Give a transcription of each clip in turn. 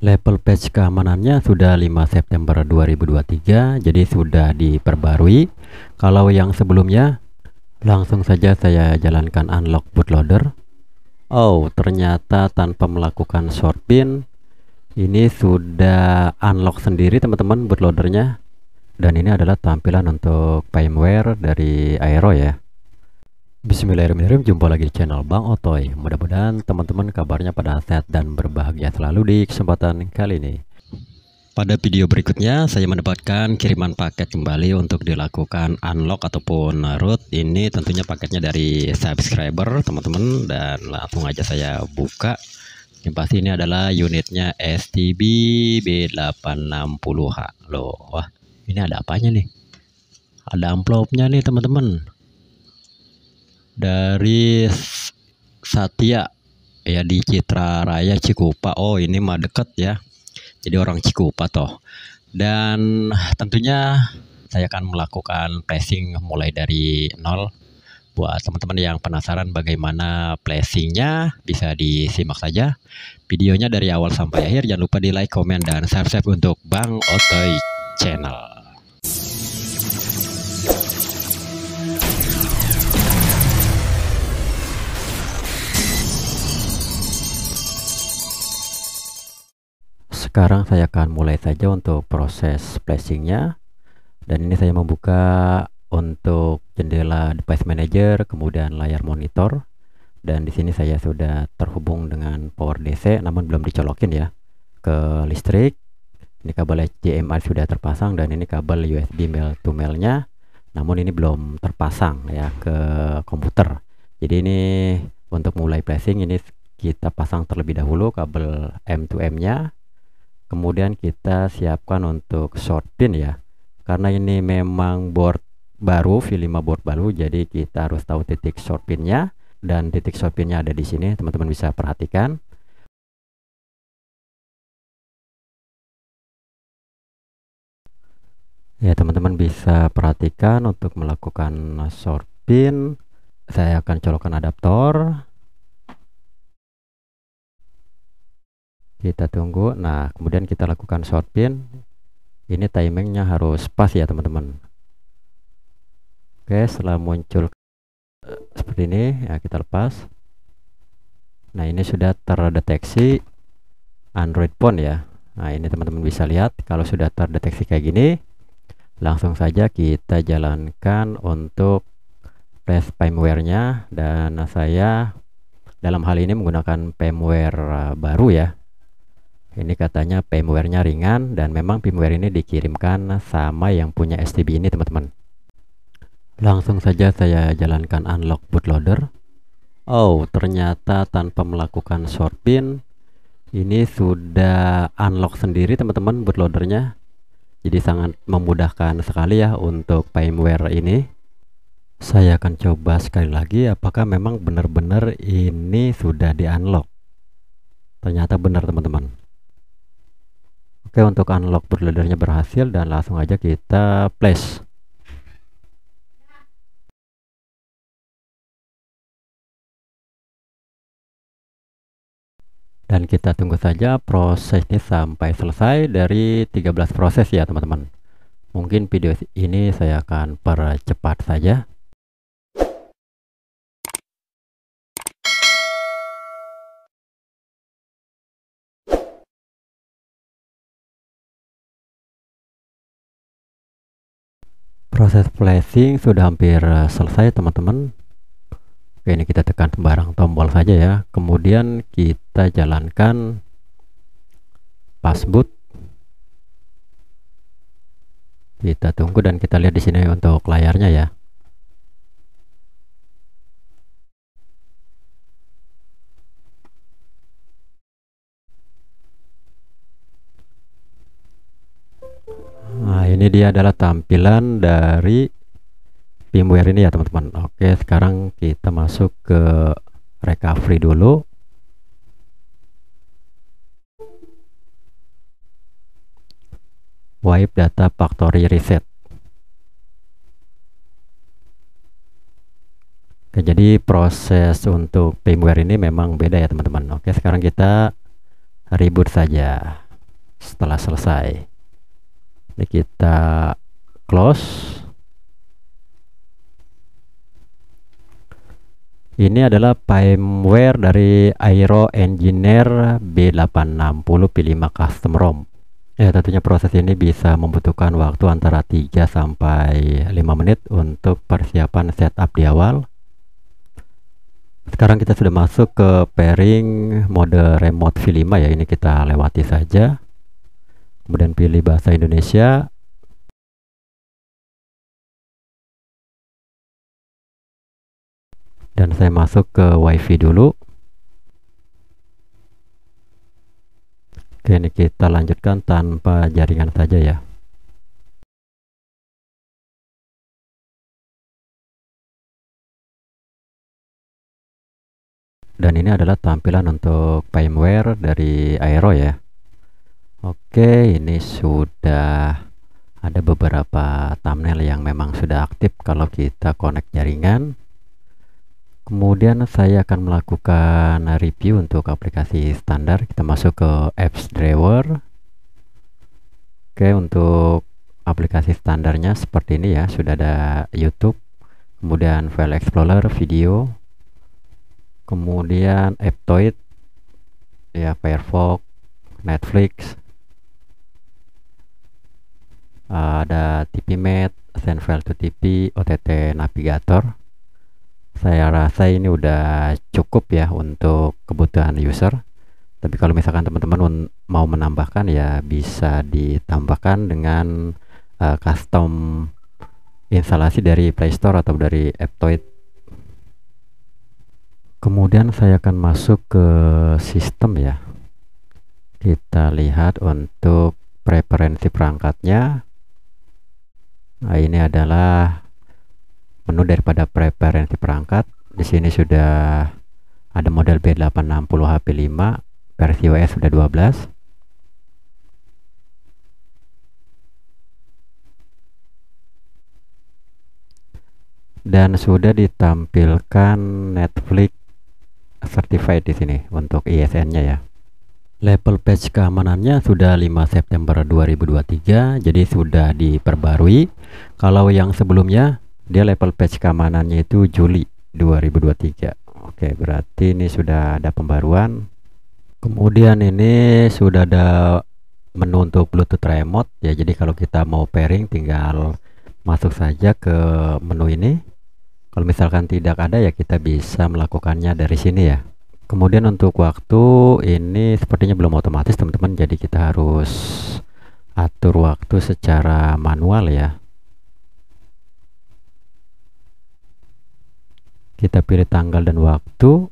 Level patch keamanannya sudah 5 September 2023, jadi sudah diperbarui. Kalau yang sebelumnya, langsung saja saya jalankan unlock bootloader. Oh, ternyata tanpa melakukan short pin, ini sudah unlock sendiri teman-teman bootloadernya. Dan ini adalah tampilan untuk firmware dari Aero ya. Bismillahirrahmanirrahim, jumpa lagi di channel Bang Otoy Mudah-mudahan teman-teman kabarnya pada sehat dan berbahagia selalu di kesempatan kali ini Pada video berikutnya, saya mendapatkan kiriman paket kembali untuk dilakukan unlock ataupun root Ini tentunya paketnya dari subscriber teman-teman Dan langsung aja saya buka Yang pasti ini adalah unitnya STB B860H Loh, wah ini ada apanya nih? Ada amplopnya nih teman-teman dari Satya ya di Citra Raya Cikupa. Oh, ini mah deket ya. Jadi orang Cikupa toh. Dan tentunya saya akan melakukan placing mulai dari nol. Buat teman-teman yang penasaran bagaimana placingnya, bisa disimak saja videonya dari awal sampai akhir. Jangan lupa di like, komen, dan subscribe untuk Bang Otoy Channel. sekarang saya akan mulai saja untuk proses flashingnya dan ini saya membuka untuk jendela device manager kemudian layar monitor dan di sini saya sudah terhubung dengan power DC namun belum dicolokin ya ke listrik ini kabel HDMI sudah terpasang dan ini kabel USB male to male nya namun ini belum terpasang ya ke komputer jadi ini untuk mulai flashing ini kita pasang terlebih dahulu kabel M2M nya kemudian kita siapkan untuk short pin ya karena ini memang board baru V5 board baru jadi kita harus tahu titik short pinnya dan titik short pinnya ada di sini teman-teman bisa perhatikan ya teman-teman bisa perhatikan untuk melakukan short pin saya akan colokan adaptor kita tunggu nah kemudian kita lakukan short pin ini timingnya harus pas ya teman-teman oke setelah muncul seperti ini ya kita lepas nah ini sudah terdeteksi Android phone ya nah ini teman-teman bisa lihat kalau sudah terdeteksi kayak gini langsung saja kita jalankan untuk flash firmware nya dan saya dalam hal ini menggunakan firmware eh, baru ya ini katanya firmware nya ringan dan memang firmware ini dikirimkan sama yang punya STB ini teman-teman langsung saja saya jalankan unlock bootloader oh ternyata tanpa melakukan short pin ini sudah unlock sendiri teman-teman bootloadernya jadi sangat memudahkan sekali ya untuk firmware ini saya akan coba sekali lagi apakah memang benar-benar ini sudah di unlock ternyata benar teman-teman Oke untuk unlock bootloadernya berhasil dan langsung aja kita flash dan kita tunggu saja proses ini sampai selesai dari 13 proses ya teman-teman mungkin video ini saya akan percepat saja proses flashing sudah hampir eh, selesai teman-teman oke ini kita tekan sembarang tombol saja ya kemudian kita jalankan passboot kita tunggu dan kita lihat di sini untuk layarnya ya ini dia adalah tampilan dari firmware ini ya teman-teman oke sekarang kita masuk ke recovery dulu wipe data factory reset Oke, jadi proses untuk firmware ini memang beda ya teman-teman. Oke, sekarang kita reboot saja setelah selesai ini kita close ini adalah firmware dari Aero Engineer B860 P5 Custom ROM ya tentunya proses ini bisa membutuhkan waktu antara 3 sampai 5 menit untuk persiapan setup di awal sekarang kita sudah masuk ke pairing mode remote V5 ya ini kita lewati saja kemudian pilih bahasa Indonesia dan saya masuk ke wifi dulu oke ini kita lanjutkan tanpa jaringan saja ya dan ini adalah tampilan untuk firmware dari Aero ya Oke ini sudah ada beberapa thumbnail yang memang sudah aktif kalau kita connect jaringan kemudian saya akan melakukan review untuk aplikasi standar kita masuk ke apps driver Oke untuk aplikasi standarnya seperti ini ya sudah ada YouTube kemudian file explorer video kemudian App aptoid ya Firefox Netflix uh, ada Mate, send file to TV, OTT navigator. Saya rasa ini udah cukup ya untuk kebutuhan user. Tapi kalau misalkan teman-teman mau menambahkan ya bisa ditambahkan dengan uh, custom instalasi dari Play Store atau dari Aptoid. Kemudian saya akan masuk ke sistem ya. Kita lihat untuk preferensi perangkatnya Nah, ini adalah menu daripada preparansi perangkat. Di sini sudah ada model B860 HP5 versi OS sudah 12. dan sudah ditampilkan Netflix certified di sini untuk ISN-nya ya. Level patch keamanannya sudah 5 September 2023, jadi sudah diperbarui. Kalau yang sebelumnya, dia level patch keamanannya itu Juli 2023. Oke, berarti ini sudah ada pembaruan. Kemudian ini sudah ada menu untuk Bluetooth remote ya. Jadi kalau kita mau pairing tinggal masuk saja ke menu ini. Kalau misalkan tidak ada ya kita bisa melakukannya dari sini ya kemudian untuk waktu ini sepertinya belum otomatis teman-teman jadi kita harus atur waktu secara manual ya kita pilih tanggal dan waktu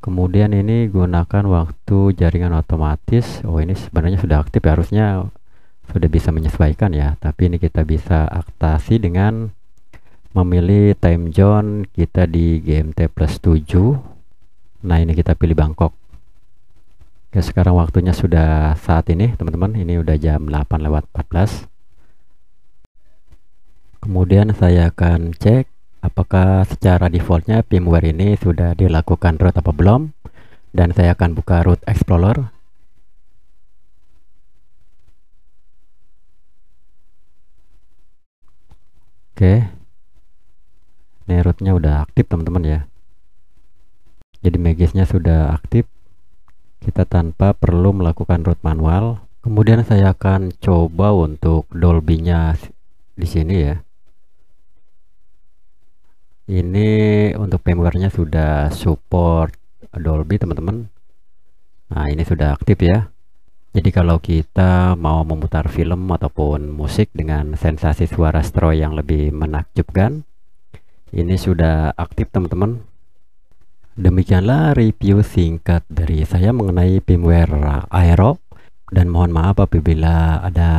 kemudian ini gunakan waktu jaringan otomatis oh ini sebenarnya sudah aktif ya, harusnya sudah bisa menyesuaikan ya tapi ini kita bisa aktasi dengan memilih time zone kita di GMT plus 7 nah ini kita pilih Bangkok Oke sekarang waktunya sudah saat ini teman-teman ini udah jam 8 lewat 14 kemudian saya akan cek apakah secara defaultnya firmware ini sudah dilakukan root apa belum dan saya akan buka root explorer Oke. Ini rootnya udah aktif teman-teman ya jadi magisnya sudah aktif kita tanpa perlu melakukan root manual kemudian saya akan coba untuk Dolby nya di sini ya ini untuk firmware nya sudah support Dolby teman-teman nah ini sudah aktif ya jadi kalau kita mau memutar film ataupun musik dengan sensasi suara stereo yang lebih menakjubkan, ini sudah aktif teman-teman. Demikianlah review singkat dari saya mengenai firmware Aero dan mohon maaf apabila ada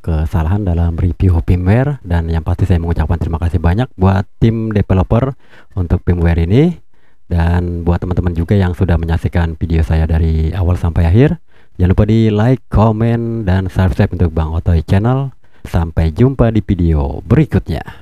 kesalahan dalam review firmware dan yang pasti saya mengucapkan terima kasih banyak buat tim developer untuk firmware ini dan buat teman-teman juga yang sudah menyaksikan video saya dari awal sampai akhir jangan lupa di like, comment, dan subscribe untuk Bang Otoy channel sampai jumpa di video berikutnya